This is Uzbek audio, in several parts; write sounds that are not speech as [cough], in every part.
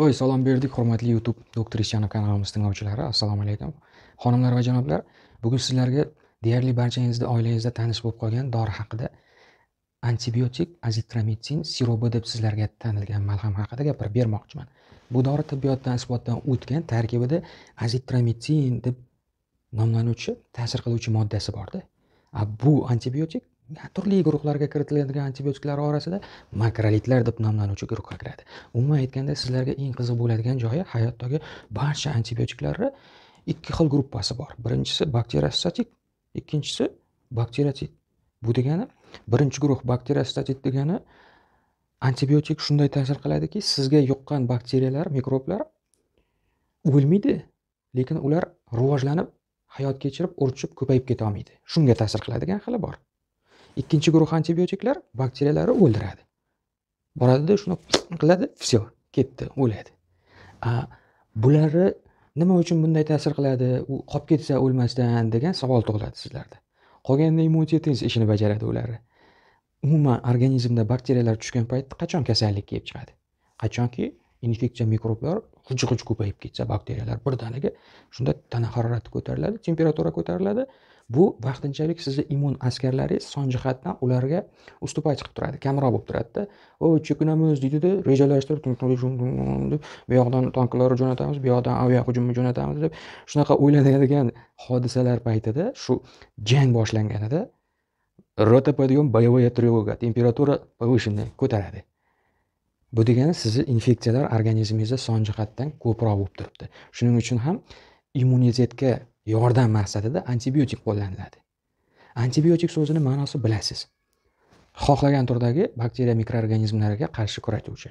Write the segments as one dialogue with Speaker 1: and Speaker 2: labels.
Speaker 1: Oy, salom berdik, hurmatli YouTube doktor Isyonov kanalimiz tinglovchilari. Assalomu alaykum. Xonimlar va janoblar, bugun sizlarga deyarli barchangizda oilangizda tanish bo'lib qolgan dori haqida antibiotik azitromitsin sirobi deb sizlarga tanilgan malham haqida gapirib bermoqchiman. Bu dori tibbiyotdan isbotdan o'tgan tarkibida azitromitsin deb nomlanuvchi ta'sir qiluvchi moddasi borda. Bu antibiotik turli guruhlarga kiritiladigan antibiotiklar orasida makrolitlar deb nomlanuvchi guruhga kiradi umuman aytganda sizlarga eng qiziq bo'ladigan joyi hayotdagi barcha antibiotiklarni ikki xil gruppasi bor birinchisi bakteriyastatik ikkinchisi bakteriyatit bu degani birinchi guruh bakteriyastatit degani antibiotik shunday ta'sir qiladiki sizga yuqqan bakteriyalar mikroblar o'lmaydi lekin ular rivojlanib hayot kechirib urchib ko'payib ketolmaydi shunga ta'sir qiladigan xili bor ikkinchi guruh antibiotiklar bakteriyalarni o'ldiradi boradida shuni qiladi все ketdi o'ladi bularni nima uchun bunday ta'sir qiladi u qolib ketsa o'lmasdan degan savol tug'iladi sizlarda qolganda immunitetingiz ishini bajaradi ularni umuman organizmda bakteriyalar tushgan paytda qachon kasallik kelib chiqadi qachonki infeksiya mikroblar g'uj g'uj ko'payib ketsa bakteriyalar birdaniga shunda tana harorati ko'tariladi temperatura ko'tariladi bu vaqtinchalik sizni immun askarlaringiz son jihatdan ularga ustupay chiqib turadi kamroq bo'lib turadida o chekinamiz deydida rejalashtirib deb bu yoqdan tanklarni jo'natamiz bu yoqdan avia hujumni jo'natamiz deb shunaqa o'ylanadigan hodisalar paytida shu jang boshlanganida rota подъем боевая тревога temperatura повышенная ko'taradi bu degani sizni infeksiyalar organizmingizda son jihatdan ko'proq bo'lib turibdi shuning uchun ham immunitetga yordam maqsadida antibiotik qo'llaniladi antibiotik so'zini ma'nosi bilasiz xohlagan turdagi bakteriya mikroorganizmlarga qarshi kurashuvchi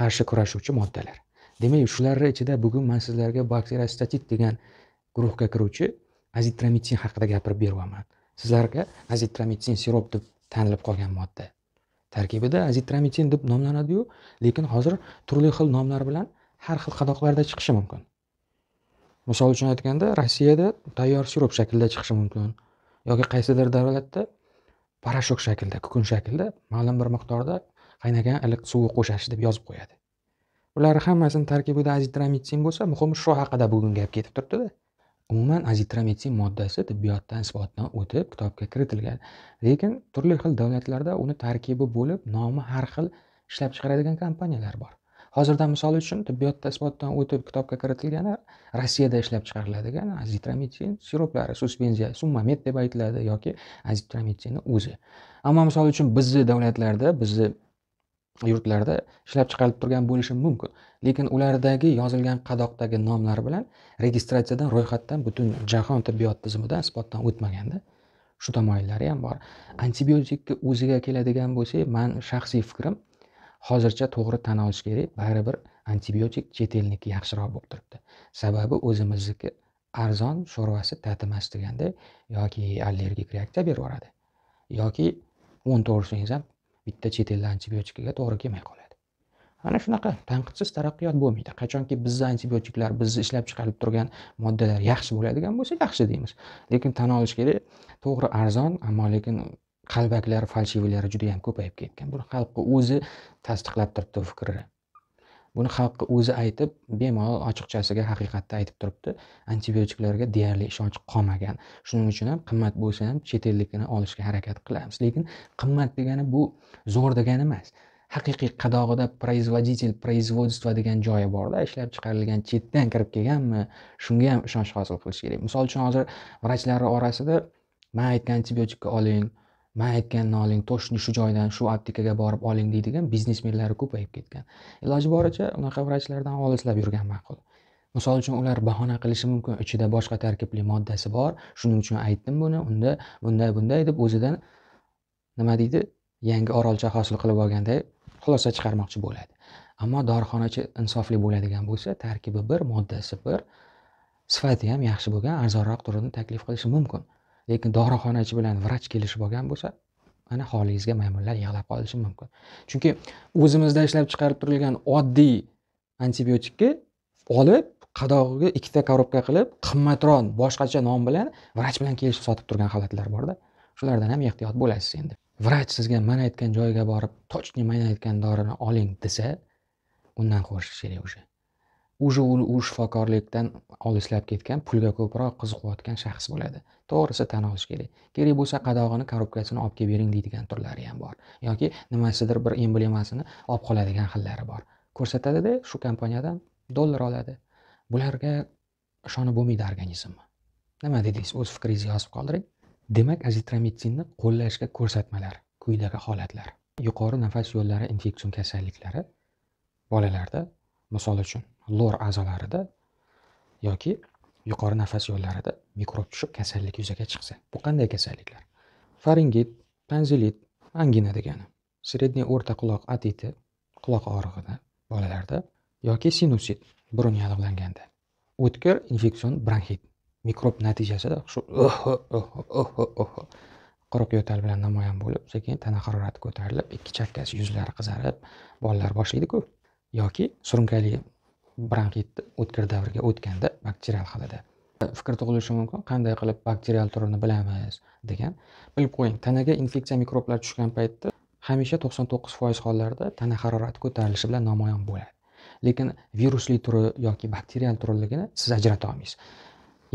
Speaker 1: qarshi kurashuvchi moddalar demak shularni ichida bugun man sizlarga statit degan guruhga kiruvchi azitromitsin haqida gapirib beryapman sizlarga azitromitsin sirop deb tanilib qolgan modda tarkibida azitromitsin deb nomlanadiyu lekin hozir turli xil nomlar bilan har xil qadoqlarda chiqishi mumkin misol uchun aytganda rossiyada tayyor sirop shaklida chiqishi mumkin yoki qaysidir davlatda parashok shaklida kukun shaklida ma'lum bir miqdorda qaynagan iliq suv qo'shash deb yozib qo'yadi bularni hammasini tarkibida azitromitsin bo'lsa muhimi shu haqida bugun gap ketib turibdida umuman azitromitsin moddasi tibbiyotdan isbotdan o'tib kitobga kiritilgan lekin turli xil davlatlarda uni tarkibi bo'lib nomi har xil ishlab chiqaradigan kompaniyalar bor hozirda misol uchun tibbiyotda isbotdan o'tib kitobga kiritilgani rossiyada ishlab chiqariladigan azitromitsin siroplari suspenziya summamet deb aytiladi yoki azitromitsinni o'zi ammo misol uchun bizni davlatlarda bizni yurtlarda ishlab chiqarilib turgan bo'lishi mumkin lekin ulardagi yozilgan qadoqdagi nomlar bilan registratsiyadan ro'yxatdan butun jahon tibbiyot tizimidan isbotdan o'tmaganda shu tamoyillari ham bor antibiotikni o'ziga keladigan bo'lsak man shaxsiy fikrim hozircha to'g'ri tan olish kerak baribir antibiotik chet elniki yaxshiroq bo'lib turibdi sababi o'zimizniki arzon sho'rvasi tatimas deganda yoki allergik reaksiya berib yuboradi yoki o'n to'g'risangiz ham bitta chet elni antibiotikiga to'g'ri kelmay qoladi ana shunaqa tanqidsiz taraqqiyot bo'lmaydi qachonki bizni antibiotiklar bizni ishlab chiqarib turgan moddalar yaxshi bo'ladigan bo'lsa yaxshi deymiz lekin tan olish kerak to'g'ri arzon ammo lekin qalbaklar qalbakilar juda yam ko'payib ketgan buni xalqni o'zi tasdiqlab turibdi bu fikrni buni xalqni o'zi aytib bemalol ochiqchasiga haqiqatni aytib turibdi antibiotiklarga deyarli ishonch qolmagan shuning uchun ham qimmat bo'lsa ham chet ellikini olishga harakat qilamiz lekin qimmat degani bu zo'r degani emas haqiqiy qadog'ida производитель производство degan joyi borda ishlab chiqarilgan chetdan kirib kelganmi shunga ham ishonch hosil qilish kerak misol uchun hozir vrachlar orasida man aytgan antibiotikka oling man aytganini oling toshni shu joydan shu aptekaga borib oling deydigan biznesmenlar ko'payib ketgan iloji boricha unaqa vrachlardan olislab yurgan ma'qul misol uchun ular bahona qilishi mumkin ichida boshqa tarkibli moddasi bor shuning uchun aytdim buni unda bunday bunday deb o'zidan nima deydi yangi orolcha hosil qilib olganday xulosa chiqarmoqchi bo'ladi ammo dorixonachi insofli bo'ladigan bo'lsa tarkibi bir moddasi bir sifati ham yaxshi bo'lgan arzonroq turini taklif qilishi mumkin lekin dorixonachi bilan vrach kelishib olgan bo'lsa mana holingizga maymunlar yig'lab qolishi mumkin chunki o'zimizda ishlab chiqarib turilgan oddiy antibiotikni olib qadog'iga ikkita korobka qilib qimmatroq boshqacha nom bilan vrach bilan kelishib sotib turgan holatlar borda shulardan ham ehtiyot bo'lasiz endi vrach sizga mana aytgan joyga borib точно mana aytgan dorini oling desa undan qo'rqish kerak уже уже u shifokorlikdan olislab ketgan pulga ko'proq qiziqayotgan shaxs bo'ladi to'g'risi tan olish kerak kerak bo'lsa qadog'ini korobkasini olib kelib bering deydigan turlari ham bor yoki nimasidir bir emblemasini olib qoladigan xillari bor ko'rsatadida shu kompaniyadan dollar oladi bularga ishonib bo'lmaydi organizmni nima dedingiz o'z fikringizni yozib qoldiring demak azitromitsinni qo'llashga ko'rsatmalar quyidagi holatlar yuqori nafas yo'llari infeksion kasalliklari bolalarda misol uchun lor a'zolarida yoki yuqori nafas yo'llarida mikrob tushib kasallik yuzaga chiqsa bu qanday kasalliklar faringit panzilit angina degani средний o'rta quloq atiti quloq og'rig'ida bolalarda yoki sinusit burun yallig'langanda o'tkir infeksion bronxit mikrob natijasida shu [laughs] oh, oh, oh, quruq yo'tal bilan namoyon bo'lib sekin tana harorati ko'tarilib ikki chakkasi yuzlari qizarib bolalar boshlaydiku yoki surunkali bronxit o'tkir davrga o'tganda bakterial holada fikr tug'ilishi mumkin qanday qilib bakterial turini bilamiz degan bilib qo'ying tanaga infeksiya mikroblar tushgan paytda hamisha to'qson to'qqiz foiz hollarda tana harorati ko'tarilishi bilan namoyon bo'ladi lekin virusli turi yoki bakterial turiligini siz ajrata olmaysiz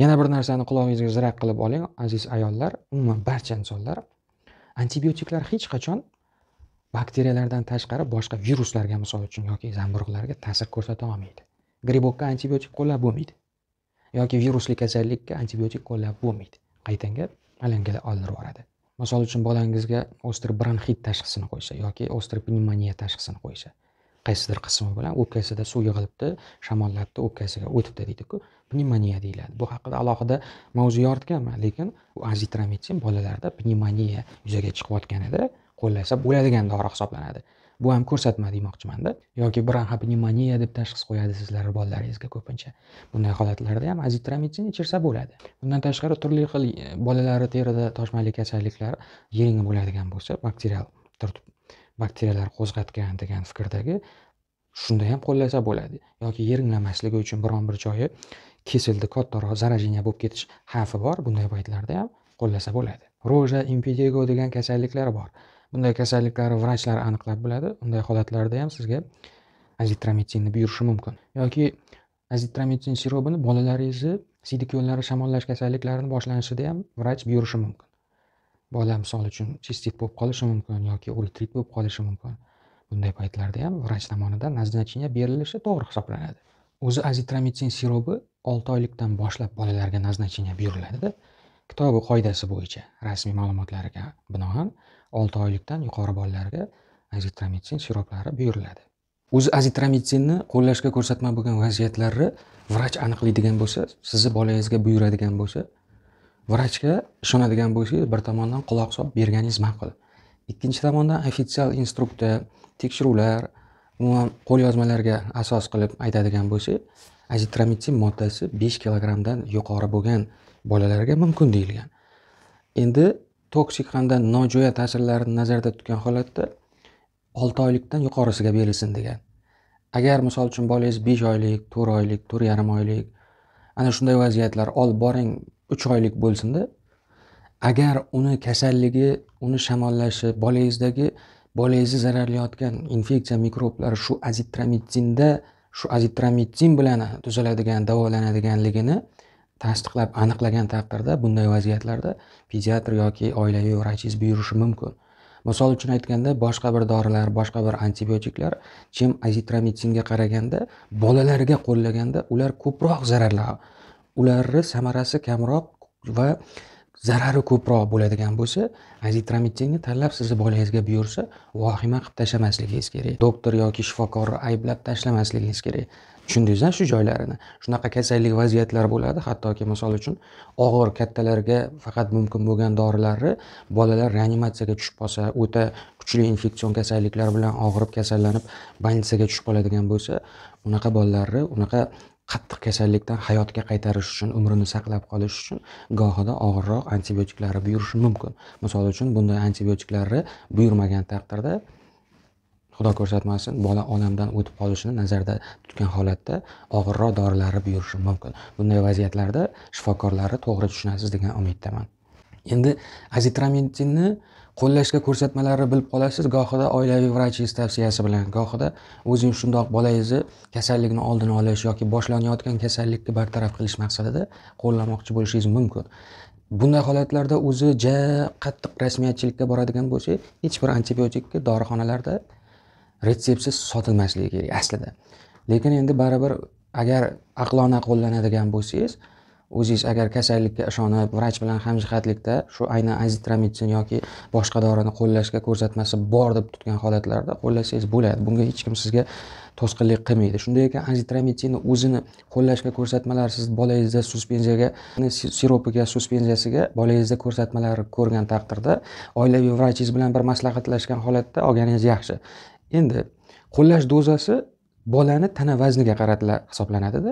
Speaker 1: yana bir narsani qulog'ingizga ziraq qilib oling aziz ayollar umuman barcha insonlar antibiotiklar hech qachon bakteriyalardan tashqari boshqa viruslarga misol uchun yoki zamburug'larga ta'sir ko'rsata olmaydi gribokka antibiotik qo'llab bo'lmaydi yoki virusli kasallikka antibiotik qo'llab bo'lmaydi qaytanga alangada oldirib yuboradi misol uchun bolangizga ostr bronxit tashxisini qo'ysa yoki ostr pnemoniya tashxisini qo'ysa qaysidir qismi bilan o'pkasida suv yig'ilibdi shamollatdi o'pkasiga o'tibdi deydiku pnemoniya deyiladi bu haqida alohida mavzu yoritganman lekin u azitromitsin bolalarda pnevmoniya yuzaga chiqayotganida qo'llasa bo'ladigan dori hisoblanadi bu ham ko'rsatma demoqchimanda yoki bronxopnemoniya deb tashxis qo'yadi sizlar bolalaringizga ko'pincha bunday holatlarda ham azitromitsin ichirsa bo'ladi bundan tashqari turli xil e, bolalarni terida toshmali kasalliklar yering bo'ladigan bo'lsa bakterial bakteriyalar qo'zg'atgan degan fikrdagi shunda ham qo'llasa bo'ladi yoki yeringlamasligi uchun biron bir joyi kesildi kattaroq заражение bo'lib ketish xavfi bor bunday paytlarda ham qo'llasa bo'ladi ro'ja impetigo degan kasalliklar bor bunday kasalliklarni vrachlar aniqlab biladi unday holatlarda ham sizga azitromitsinni buyurishi mumkin yoki azitromitsin sirobini bolalaringizni siydik yo'llari shamollash kasalliklarini boshlanishida ham vrach buyurishi mumkin bola misol uchun sistit bo'lib qolishi mumkin yoki uretrit bo'lib qolishi mumkin bunday paytlarda ham vrach tomonidan назначение berilishi to'g'ri hisoblanadi o'zi azitromitsin sirobi olti oylikdan boshlab bolalarga назначение buyuriladida kitobi qoidasi bo'yicha rasmiy ma'lumotlariga binoan olti oylikdan yuqori bolalarga azitromitsin siroplari buyuriladi o'zi azitromitsinni qo'llashga ko'rsatma bo'lgan vaziyatlarni vrach aniqlaydigan bo'lsa sizni bolangizga buyuradigan bo'lsa vrachga ishonadigan bo'lsangiz bir tomondan quloq solib berganingiz ma'qul ikkinchi tomondan ofitsial instruktor tekshiruvlar umuman qo'lyozmalarga asos qilib aytadigan bo'lsak azitromitsin moddasi besh kilogrammdan yuqori bo'lgan bolalarga mumkin deyilgan endi toksik hamda nojo'ya ta'sirlarini nazarda tutgan holatda olti oylikdan yuqorisiga berilsin degan agar misol uchun bolangiz besh oylik to'rt oylik to'rt yarim oylik ana shunday vaziyatlar olib boring uch oylik bo'lsinda agar uni kasalligi uni shamollashi bolangizdagi bolangizni zararlayotgan infeksiya mikroblar shu azitromitsinda shu azitromitsin bilan tuzaladigan davolanadiganligini tasdiqlab aniqlagan taqdirda bunday vaziyatlarda pediatr yoki oilaviy vrachingiz buyurishi mumkin misol uchun aytganda boshqa bir dorilar boshqa bir antibiotiklar chem azitromitsinga qaraganda bolalarga qo'llaganda ular ko'proq zararli ularni samarasi kamroq va zarari ko'proq bo'ladigan bo'lsa azitromitsinni tanlab sizni bolangizga buyursa vahima qilib tashlamasligingiz kerak doktor yoki shifokorni ayblab tashlamasligingiz kerak tushundingizmi shu joylarini shunaqa kasallik vaziyatlari bo'ladi hattoki misol uchun og'ir kattalarga faqat mumkin bo'lgan dorilarni bolalar reanimatsiyaga tushib qolsa o'ta kuchli infeksion kasalliklar bilan og'rib kasallanib больnitsaga tushib qoladigan bo'lsa unaqa bolalarni unaqa qattiq kasallikdan hayotga qaytarish uchun umrini saqlab qolish uchun gohida og'irroq antibiotiklarni buyurishi mumkin misol uchun bunday antibiotiklarni buyurmagan taqdirda xudo ko'rsatmasin bola olamdan o'tib qolishini nazarda tutgan holatda og'irroq dorilarni buyurishi mumkin bunday vaziyatlarda shifokorlarni to'g'ri tushunasiz degan umiddaman endi azitromitinni qo'llashga ko'rsatmalarni bilib qolasiz gohida oilaviy vrachingiz tavsiyasi bilan gohida o'zingiz shundoq bolangizni kasallikni oldini olish yoki boshlanayotgan kasallikni bartaraf qilish maqsadida qo'llamoqchi bo'lishingiz mumkin bunday holatlarda o'zi ja qattiq rasmiyatchilikka boradigan bo'lsak hech bir antibiotikni dorixonalarda retseptsiz sotilmasligi kerak aslida lekin endi baribir agar aqlona qo'llanadigan bo'lsangiz o'zingiz agar kasallikka ishonib vrach bilan hamjihatlikda shu aynan azitromitsin yoki boshqa dorini qo'llashga ko'rsatmasi bor deb tutgan holatlarda qo'llasangiz bo'ladi bunga hech kim sizga to'sqinlik qilmaydi shunday ekan azitromitsinni o'zini qo'llashga ko'rsatmalar siz bolangizda suspenziyaga siropiga suspenziyasiga bolangizda ko'rsatmalar ko'rgan taqdirda oilaviy vrachingiz bilan bir maslahatlashgan holatda olganingiz yaxshi endi qo'llash dozasi bolani tana vazniga qaratila hisoblanadida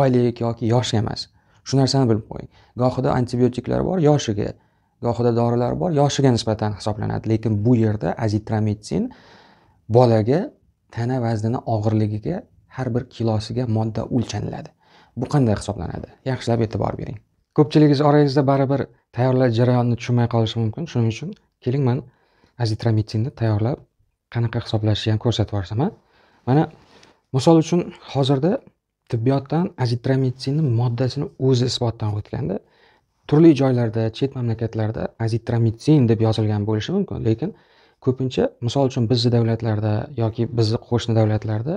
Speaker 1: oylik yoki yoshga emas shu narsani bilib qo'ying gohida antibiotiklar bor yoshiga gohida dorilar bor yoshiga nisbatan hisoblanadi lekin bu yerda azitromitsin bolaga tana vaznini og'irligiga har bir kilosiga modda o'lchaniladi bu qanday hisoblanadi yaxshilab e'tibor bering ko'pchiligingiz orangizda baribir tayyorlash jarayonini tushunmay qolishi mumkin shuning uchun keling man azitromitsinni tayyorlab qanaqa hisoblashni ham ko'rsatib yuborsaman mana misol uchun hozirda tibbiyotdan azitromitsinni moddasini o'zi isbotdan o'tganda turli joylarda chet mamlakatlarda azitromitsin deb yozilgan bo'lishi mumkin lekin ko'pincha misol uchun bizni davlatlarda yoki bizni qo'shni davlatlarda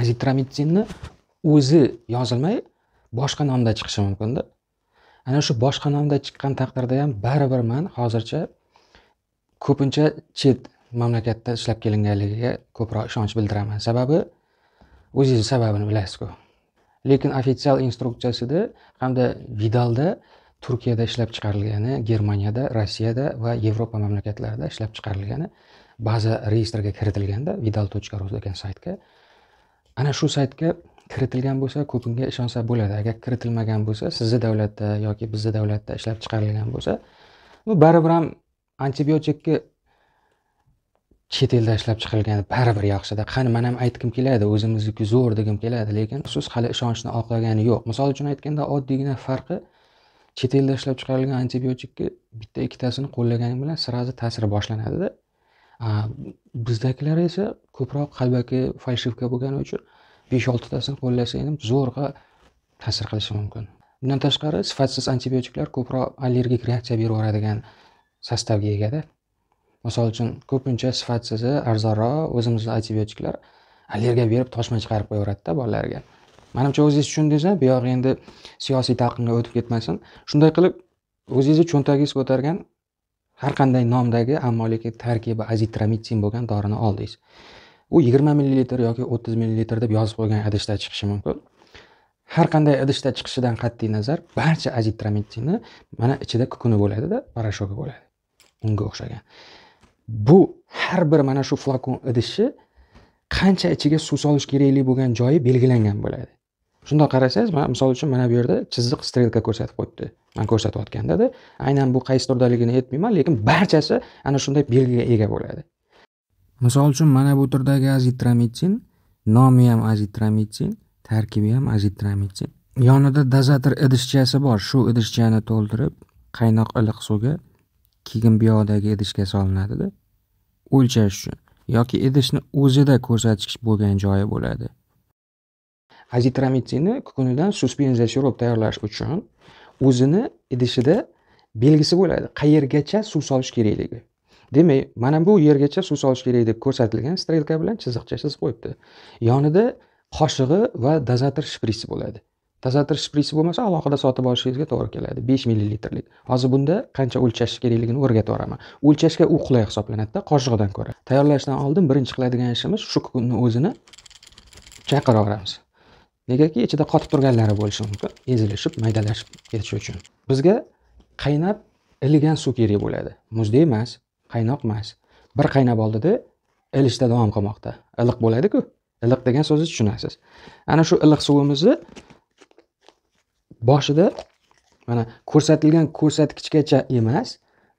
Speaker 1: azitromitsinni o'zi yozilmay boshqa nomda chiqishi mumkinda ana shu boshqa nomda chiqqan taqdirda ham baribir man hozircha ko'pincha chet mamlakatda ishlab kelinganligiga ko'proq ishonch bildiraman sababi o'zingiz sababini bilasizku lekin ofitsial instruksiyasida hamda vidalda turkiyada ishlab chiqarilgani germaniyada rossiyada va yevropa mamlakatlarida ishlab chiqarilgani baza reyestrga kiritilganda vidal точка ru degan saytga ana shu saytga kiritilgan bo'lsa ko'pinga ishonsa bo'ladi agar kiritilmagan bo'lsa sizni davlatda yoki bizni davlatda ishlab chiqarilgan bo'lsa bu baribir ham antibiotikka chet elda ishlab chiqilgani baribir yaxshida qani man ham aytgim keladi o'zimizniki zo'r degim keladi lekin afsus hali ishonchni oqlagani yo'q misol uchun aytganda oddiygina farqi chet elda ishlab chiqarilgan antibiotikni bitta ikkitasini qo'llaganing bilan сразу ta'siri boshlanadida bizdagilar esa ko'proq qalbaki falshivka bo'lgani uchun besh oltitasini ham zo'rg'a ta'sir qilishi mumkin bundan tashqari sifatsiz antibiotiklar ko'proq allergik reaksiya beraveradigan sostavga egada misol uchun ko'pincha sifatsizi arzonroq o'zimizni antibiotiklar allergiya berib toshma chiqarib qo'yaveradida bolalarga manimcha o'zingiz tushundingiz bu yog'i endi siyosiy talqinga o'tib ketmasin shunday qilib o'zingizni cho'ntagingizga ko'targan har qanday nomdagi ammo lekin tarkibi azitromitsin bo'lgan dorini oldingiz u yigirma millilitr yoki o'ttiz millilitr deb yozib qo'ygan idishda chiqishi mumkin har qanday idishda chiqishidan qat'iy nazar barcha azitromitsinni mana ichida kukuni bo'ladida порошоgi bo'ladi unga o'xshagan bu har bir mana shu flakon idishi qancha ichiga suv solish kerakli bo'lgan joyi belgilangan bo'ladi shundoq qarasangiz man misol uchun mana bu yerda chiziq strelka ko'rsatib qo'yibdi man ko'rsatayotgandada aynan bu qaysi turdaligini aytmayman lekin barchasi ana shunday belgiga ega bo'ladi misol uchun mana bu turdagi azitromitsin nomi ham azitromitsin tarkibi ham azitromitsin yonida dozator idishchasi bor shu idishchani to'ldirib qaynoq iliq suvga keyin buyoqdagi idishga solinadida o'lchash uchun yoki idishni o'zida ko'rsatish bo'lgan joyi bo'ladi azitromitsinni kukunidan suspenziya sirop tayyorlash uchun o'zini idishida belgisi bo'ladi qayergacha suv solish kerakligi demak mana bu yergacha suv solish kerak deb ko'rsatilgan strelka bilan chiziqcha chizib qo'yibdi yonida qoshig'i va dozator shpritsi bo'ladi tozartirish spritsi bo'lmasa alohida sotib olishingizga to'g'ri keladi besh millilitrlik hozir bunda qancha o'lchash kerakligini o'rgatib yuboraman o'lchashga u qulay hisoblanadida qoshiqdan ko'ra tayyorlashdan oldin birinchi qiladigan ishimiz shu kunni o'zini chayqirib yuboramiz negaki ichida qotib turganlari bo'lishi mumkin ezilishib maydalashib ketishi uchun bizga qaynab iligan suv kerak bo'ladi muzdek emas qaynoq emas bir qaynab oldida ilishda davom qilmoqda iliq bo'ladiku iliq degan so'zni tushunasiz ana shu iliq suvimizni boshida mana ko'rsatilgan ko'rsatkichgacha emas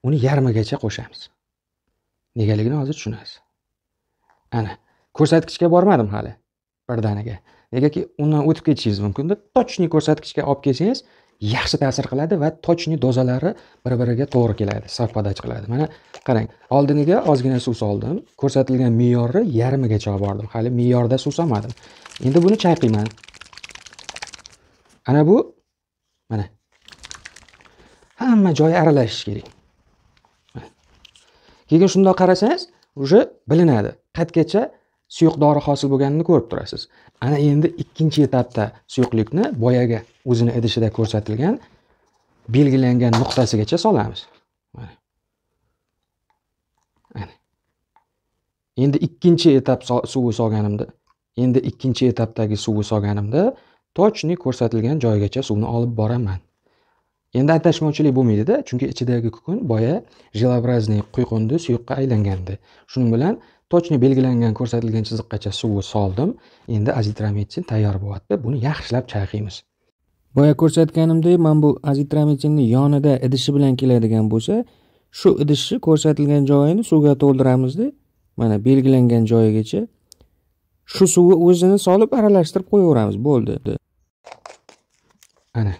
Speaker 1: uni yarmigacha qo'shamiz negaligini hozir tushunasiz ana ko'rsatkichga bormadim hali birdaniga negaki undan o'tib ketishingiz mumkinda точный ko'rsatkichga olib kelsangiz yaxshi ta'sir qiladi va точный dozalari bir biriga to'g'ri keladi совпадать qiladi mana qarang oldiniga ozgina suv soldim ko'rsatilgan me'yorni yarmigacha olib bordim hali me'yorda suv solmadim endi buni chayqayman ana bu mana hamma joyi aralashish kerak keyin shundoq qarasangiz уже bilinadi qaytgacha suyuq dori hosil bo'lganini ko'rib turasiz ana endi ikkinchi etapda suyuqlikni boyaga o'zini idishida ko'rsatilgan belgilangan nuqtasigacha solamiz endi ikkinchi etap suvi solganimda endi ikkinchi etapdagi suvi solganimda tochni ko'rsatilgan joygacha suvni olib boraman endi adashmovchilik bo'lmaydida chunki ichidagi kukun boya jelobrazniy quyqundi suyuqqa aylangandi shuning bilan tochni belgilangan ko'rsatilgan chiziqgacha suvni soldim endi azitrametsin tayyor bo'lyapti buni yaxshilab chayqaymiz boya ko'rsatganimdek mana bu azitrametsinni yonida idishi bilan keladigan bo'lsa shu idishni ko'rsatilgan joyini suvga to'ldiramizda mana belgilangan joyigacha shu suvni o'zini solib aralashtirib qo'yaveramiz bo'ldi ana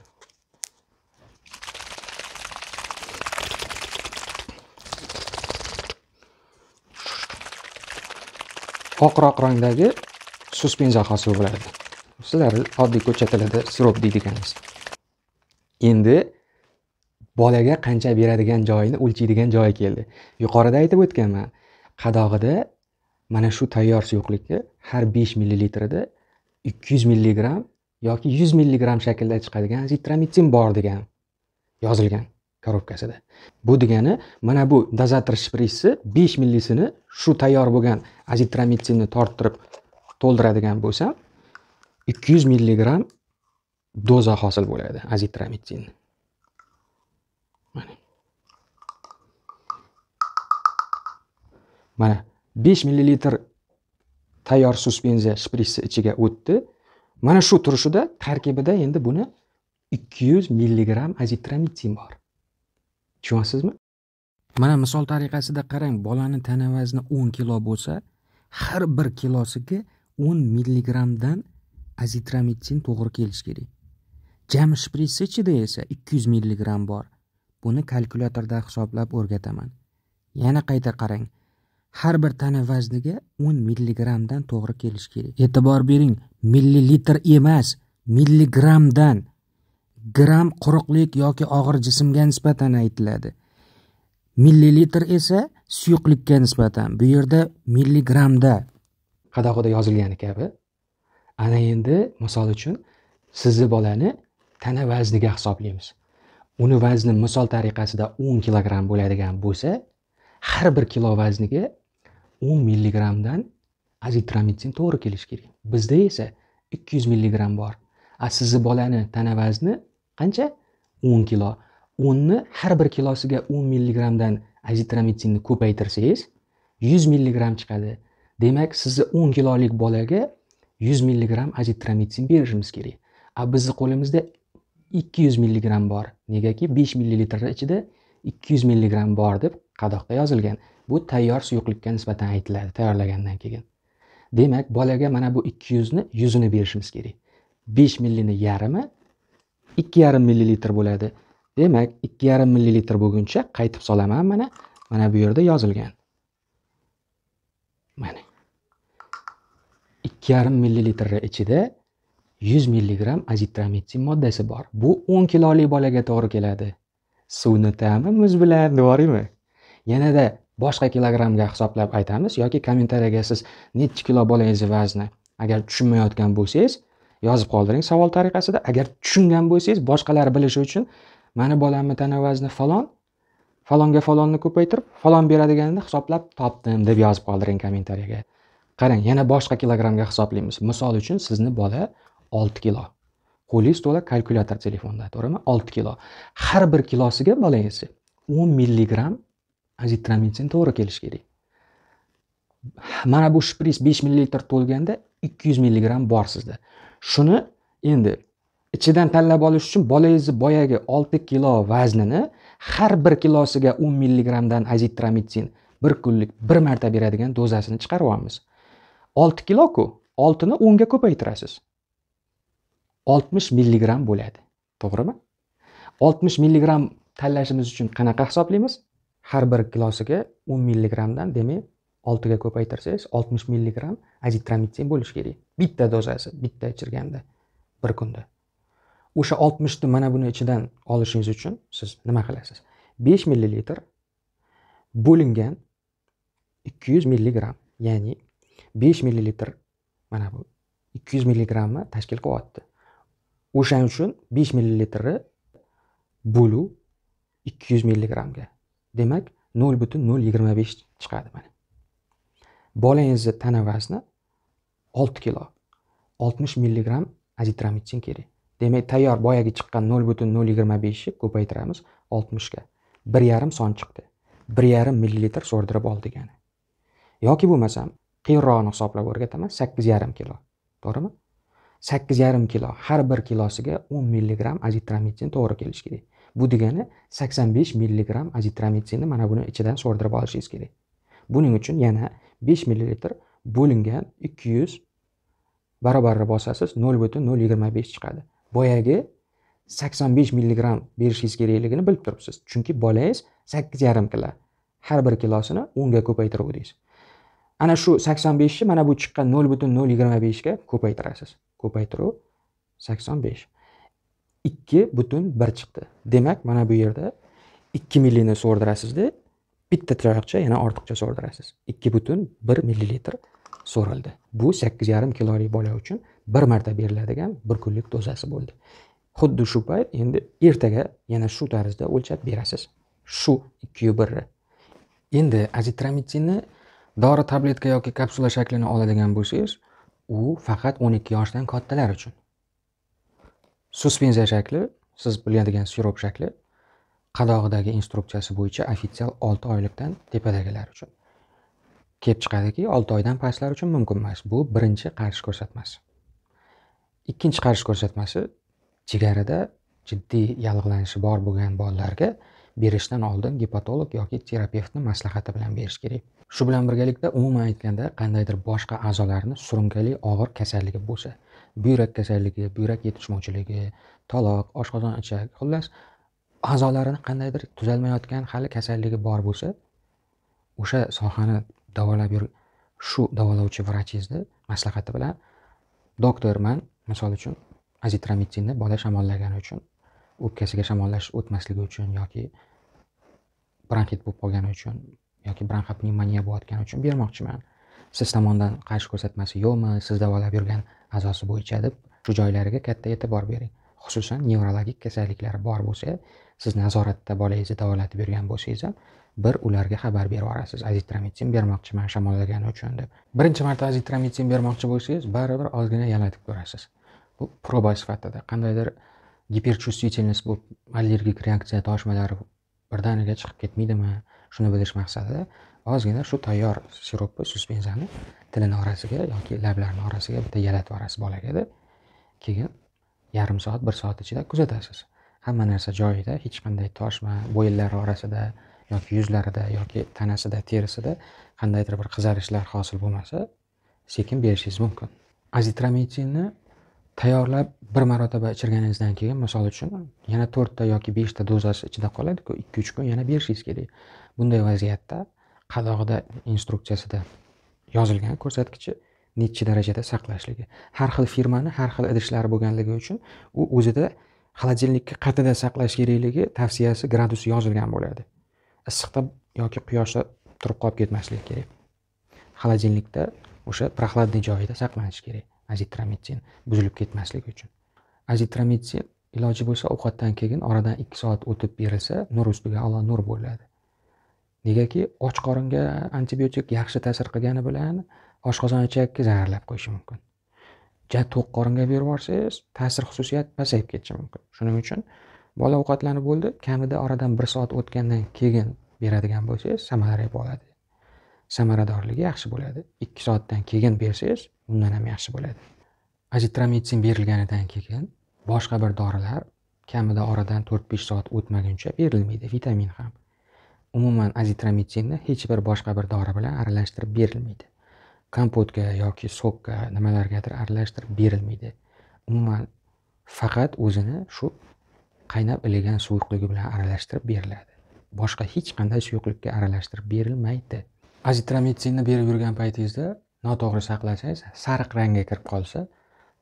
Speaker 1: oqroq rangdagi suspenziya hosil bo'ladi sizlar oddiy ko'cha tilida sirop deydiganingiz endi bolaga qancha beradigan joyini o'lchaydigan joyi keldi yuqorida aytib o'tganman qadog'ida mana shu tayyor suyuqlikni har besh millilitrida ikki yuz milligramm yoki yuz milligramm shaklda chiqadigan zitromitsin bor degan yozilgan korobkasida bu degani mana bu dozator shprissi besh millisini shu tayyor bo'lgan azitromitsinni torttirib to'ldiradigan bo'lsam ikki yuz milligramm doza hosil bo'ladi azitromitsinni mana mana 5 millilitr tayyor suspenziya shpritsi ichiga o'tdi mana shu turishida tarkibida endi buni 200 milligramm azitromitsin bor tushunyapsizmi mana misol tariqasida qarang bolani tana vazni 10 kilo bo'lsa har bir kilosiga 10 milligrammdan azitromitsin to'g'ri kelishi kerak jami shprits ichida esa 200 milligramm bor buni kalkulyatorda hisoblab o'rgataman yana qayta qarang har bir tana vazniga o'n milligrammdan to'g'ri kelishi kerak e'tibor bering millilitr emas milligrammdan gramm quruqlik yoki og'ir jismga nisbatan aytiladi millilitr esa suyuqlikka nisbatan bu yerda milligrammda qadog'ida yozilgani kabi ana endi misol uchun sizni bolani tana vazniga hisoblaymiz uni vazni misol tariqasida o'n kilogramm bo'ladigan bo'lsa har bir kilo vazniga o'n milligramdan azitromitsin to'g'ri kelishi kerak bizda esa ikki yuz milligram bor a sizni bolani tana vazni qancha o'n kilo o'nni har bir kilosiga o'n milligramdan azitromitsinni ko'paytirsangiz yuz milligram chiqadi demak sizni o'n kilolik bolaga yuz milligram azitromitsin berishimiz kerak a bizni qo'limizda ikki yuz milligram bor negaki besh millilitr ichida ikki yuz milligram bor deb qadoqda yozilgan bu tayyor suyuqlikka nisbatan aytiladi tayyorlagandan keyin demak bolaga mana bu ikki yuzni yuzini berishimiz kerak besh millini yarimi ikki yarim millilitr bo'ladi demak ikki yarim millilitr bo'lguncha qaytib solaman mana mana bu yerda yozilgan mana ikki yarim millilitrni ichida yuz milligram azitromitsin moddasi bor bu o'n kilolik bolaga to'g'ri keladi suvni ta'mi muz bilan devoriymi yanada boshqa kilogrammga hisoblab aytamiz yoki kommentariyaga siz nechi kilo bolangizni vazni agar tushunmayotgan bo'lsangiz yozib qoldiring savol tariqasida agar tushungan bo'lsangiz boshqalar bilishi uchun mani bolamni tana vazni falon falonga falonni ko'paytirib falon beradiganini hisoblab topdim deb yozib qoldiring kommentariyaga qarang yana boshqa kilogrammga hisoblaymiz misol uchun sizni bola olti kilo qo'lingiz to'la kalkulyator telefonda to'g'rimi olti kilo har bir kilosiga bolangizni o'n milligramm azitromitsin to'g'ri kelishi kerak mana bu shpris besh millilitr to'lganda ikki yuz milligramm bor sizda shuni endi ichidan tanlab olish uchun bolangizni boyagi olti kilo vaznini har bir kilosiga o'n milligrammdan azitromitsin bir kunlik bir marta beradigan dozasini chiqaryapmiz olti kiloku oltini o'nga ko'paytirasiz oltmish milligramm bo'ladi to'g'rimi oltmish milligramm tanlashimiz uchun qanaqa hisoblaymiz har bir gilosiga o'n milligramdan demak oltiga ko'paytirsangiz oltmish milligram azitromitsin bo'lishi kerak bitta dozasi bitta ichirganda bir kunda o'sha oltmishni mana buni ichidan olishingiz uchun siz nima qilasiz besh millilitr bo'lingan ikki yuz milligram ya'ni besh millilitr mana bu ikki yuz milligrammni tashkil qilyapti o'shaning uchun besh millilitrni bo'lu ikki yuz milligramga demak nol butun nol yigirma besh chiqadi mana bolangizni tana vazni olti kilo oltmish milligram azitromitsin kerak demak tayyor boyagi chiqqan nol butun nol yigirma beshni ko'paytiramiz oltmishga bir yarim son chiqdi bir yarim millilitr so'rdirib ol degani yoki bo'lmasam qiyinrog'ini hisoblab o'rgataman sakkiz yarim kilo to'g'rimi sakkiz yarim kilo har bir kilosiga o'n milligram azitromitsin to'g'ri kelishi kerak bu degani 85 mg azitromitsinni mana buni ichidan so'rdirib olishingiz kerak buning uchun yana 5 millilitr bo'lingan 200 barobarini bosasiz nol butun nol yigirma besh chiqadi boyagi 85 mg berishingiz kerakligini bilib turibsiz chunki bolangiz sakkiz yarim kilo har bir kilosini o'nga ko'paytiruvdingiz ana shu 85 beshni mana bu chiqqan nol butun nol yigirma beshga ko'paytirasiz ko'paytiruv 85 ikki butun bir chiqdi demak mana bu yerda ikki millini so'rdirasizda bitta tayoqcha yana ortiqcha so'rdirasiz ikki butun bir millilitr so'raldi bu sakkiz yarim kilolik bola uchun bir marta beriladigan bir kunlik dozasi bo'ldi xuddi shu payt endi ertaga yana shu tarzda o'lchab berasiz shu ikkiyu birni endi azitromitsinni dori tabletka yoki kapsula shaklini oladigan bo'lsangiz u faqat o'n ikki yoshdan kattalar uchun suspenziya shakli siz biladigan sirop shakli qadog'idagi instruksiyasi bo'yicha ofitsial olti oylikdan tepadagilar uchun kelib chiqadiki olti oydan pastlar uchun mumkin emas bu birinchi qarish ko'rsatmasi ikkinchi qarish ko'rsatmasi jigarida jiddiy yallig'lanishi bor bo'lgan bolalarga berishdan oldin gepatolog yoki terapevtni maslahati bilan berish kerak shu bilan birgalikda umuman aytganda qandaydir boshqa a'zolarni surunkali og'ir kasalligi bo'lsa buyrak kasalligi buyrak yetishmovchiligi taloq oshqozon ichak xullas a'zolarini qandaydir tuzalmayotgan hali kasalligi bor bo'lsa o'sha sohani davolab yur shu davolovchi vrachingizni maslahati bilan doktorman misol uchun azitromitinni bola shamollagani uchun o'pkasiga shamollash o'tmasligi uchun yoki bronxit bo'lib qolgani uchun yoki bronxa pnevmoniya bo'layotgani uchun bermoqchiman siz tomondan qarshi ko'rsatmasi yo'qmi siz davolab yurgan a'zosi bo'yicha deb shu joylariga katta e'tibor bering xususan nevrologik kasalliklar bor bo'lsa siz nazoratda bolangizni davolatib yurgan bo'lsangiz ham bir ularga xabar berib yuborasiz azitromitsin bermoqchiman shamollagani uchun deb birinchi marta azitromitsin bermoqchi bo'lsangiz baribir ozgina yalatib ko'rasiz bu proba sifatida qandaydir giperchustvitelnost bo'lib allergik reaksiya toshmalari birdaniga chiqib ketmaydimi shuni bilish maqsadida ozgina shu tayyor siropni suspenziyani tilini orasiga yoki lablarni orasiga bitta yalatib yuborasiz bolagada keyin yarim soat bir soat ichida kuzatasiz hamma narsa joyida hech qanday toshma bo'yinlari orasida yoki yuzlarida yoki tanasida terisida qandaydir bir qizarishlar hosil bo'lmasa sekin berishingiz mumkin azitromitsinni tayyorlab bir marotaba ichirganingizdan keyin misol uchun yana to'rtta yoki beshta dozasi ichida qoladiku ikki uch kun yana berishingiz kerak bunday vaziyatda qadog'ida instruksiyasida yozilgan ko'rsatkichi nechi darajada saqlashligi har xil firmani har xil idishlari bo'lganligi uchun u o'zida xolodilnikka qatida saqlash kerakligi tavsiyasi gradusi yozilgan bo'ladi issiqda yoki quyoshda turib qolib ketmasligi kerak xolodilnikda o'sha прохладный joyida saqlanishi kerak azitromitsin buzilib ketmasligi uchun azitromitsin iloji bo'lsa ovqatdan keyin oradan ikki soat o'tib berilsa nur ustiga olov nur bo'ladi negaki och qoringa antibiotik yaxshi ta'sir qilgani bilan oshqozon ichakni zararlab qo'yishi mumkin ja to'q qoringa berib yuborsangiz ta'sir xususiyat pasayib ketishi mumkin shuning uchun bola ovqatlanib bo'ldi kamida oradan bir soat o'tgandan keyin beradigan bo'lsangiz samarali bo'ladi samaradorligi yaxshi bo'ladi ikki soatdan keyin bersangiz undan ham yaxshi bo'ladi azitromitsin berilganidan keyin boshqa bir dorilar kamida oradan to'rt besh soat o'tmaguncha berilmaydi vitamin ham umuman azitromitsinni hech bir boshqa bir dori bilan aralashtirib berilmaydi kompotga yoki sokka nimalargadir aralashtirib berilmaydi umuman faqat o'zini shu qaynab iligan suyuqligi bilan aralashtirib beriladi boshqa hech qanday suyuqlikka aralashtirib berilmaydi azitromitsinni berib yurgan paytingizda noto'g'ri saqlasangiz sariq rangga kirib qolsa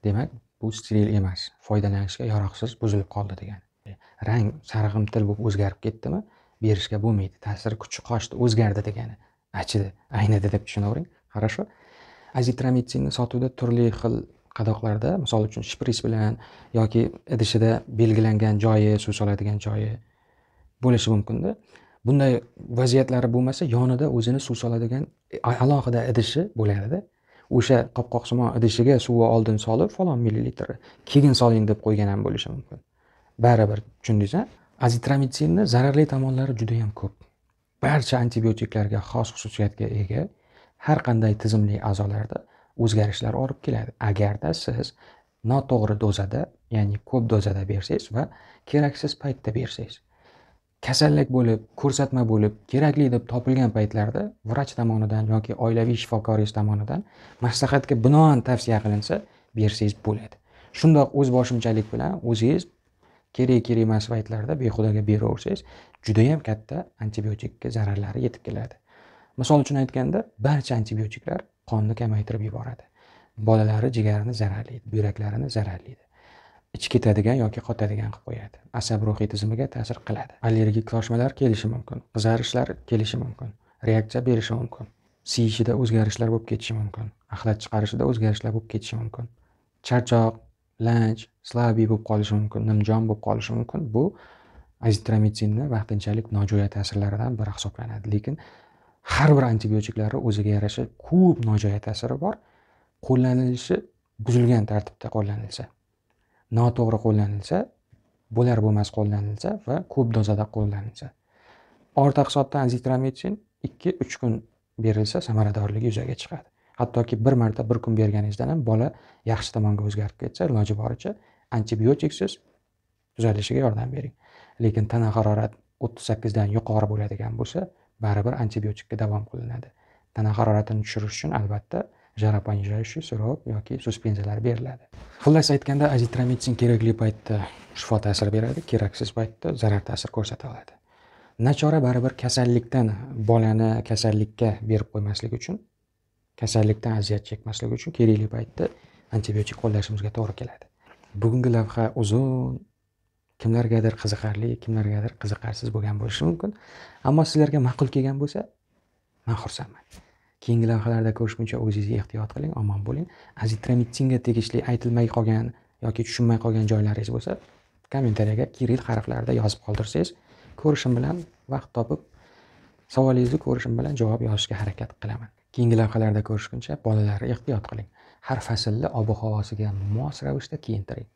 Speaker 1: demak bu steril emas foydalanishga yaroqsiz buzilib qoldi degani rang sarg'imtil bo'lib o'zgarib ketdimi berishga bo'lmaydi ta'sir kuchi qochdi o'zgardi degani achidi aynidi deb tushunavering хорошо azitromitsinni sotuvda turli xil qadoqlarda misol uchun shpris bilan yoki idishida belgilangan joyi suv soladigan joyi bo'lishi mumkinda bunday vaziyatlari bo'lmasa yonida o'zini suv soladigan alohida idishi bo'ladida o'sha qopqoqsimon idishiga suvni oldin solib falon millilitr keyin soling deb qo'ygan ham bo'lishi mumkin baribir tushundingiz a azitromitsinni zararli tomonlari juda yam ko'p barcha antibiotiklarga xos xususiyatga ega har qanday tizimli a'zolarda o'zgarishlar olib keladi agarda siz noto'g'ri dozada ya'ni ko'p dozada bersangiz va keraksiz paytda bersangiz kasallik bo'lib ko'rsatma bo'lib kerakli deb topilgan paytlarda vrach tomonidan yoki oilaviy shifokoringiz tomonidan maslahatga binoan tavsiya qilinsa bersangiz bo'ladi shundoq o'z boshimchalik bilan o'zingiz kerak kerak emas paytlarda behudaga beraversangiz judayam katta antibiotikka zararlari yetib keladi misol uchun aytganda barcha antibiotiklar qonni kamaytirib yuboradi bolalari jigarini zararlaydi buyraklarini zararlaydi ich ketadigan yoki qotadigan qilib qo'yadi asab ruhiy tizimiga ta'sir qiladi allergik toshmalar kelishi mumkin qizarishlar kelishi mumkin reaksiya berishi mumkin siyishida o'zgarishlar bo'lib ketishi mumkin axlat chiqarishida o'zgarishlar bo'lib ketishi mumkin charchoq lanj slabiy bo'lib qolishi mumkin nimjon bo'lib qolishi mumkin bu azitromitsinni vaqtinchalik nojo'ya ta'sirlaridan biri hisoblanadi lekin har bir antibiotiklarni o'ziga yarasha ko'p nojo'ya ta'siri bor qo'llanilishi buzilgan tartibda qo'llanilsa noto'g'ri qo'llanilsa bo'lar bo'lmas qo'llanilsa va ko'p dozada qo'llanilsa orta hisobda azitromitsin ikki uch kun berilsa samaradorligi yuzaga chiqadi hattoki bir marta bir kun berganingizdan ham bola yaxshi tomonga o'zgarib ketsa iloji boricha antibiotiksiz tuzalishiga yordam bering lekin tana harorati o'ttiz sakkizdan yuqori bo'ladigan bo'lsa baribir antibiotikka davom qilinadi tana haroratini tushirish uchun albatta понижающий сироп yoki suspenziyalar beriladi xullas aytganda azitromitsin kerakli paytda shifo ta'sir beradi keraksiz paytda zarar ta'sir ko'rsata oladi nachora baribir kasallikdan bolani kasallikka berib qo'ymaslik uchun kasallikdan aziyat chekmaslik uchun kerakli paytda antibiotik qo'llashimizga to'g'ri keladi bugungi lavha uzun kimlargadir qiziqarli kimlargadir qiziqarsiz bo'lgan bo'lishi mumkin ammo sizlarga ma'qul kelgan bo'lsa man xursandman keyingi lavhalarda ko'rishguncha o'zingizga ehtiyot qiling omon bo'ling azitromitsinga tegishli aytilmay qolgan yoki tushunmay qolgan joylaringiz bo'lsa kommentariyaga kirill harflarida yozib qoldirsangiz ko'rishim bilan vaqt topib savolingizni ko'rishim bilan javob yozishga harakat qilaman Keyingi lavhalarda ko'rishguncha bolalar ehtiyot qiling. Har faslni ob-havosiga mos ravishda kiyintiring.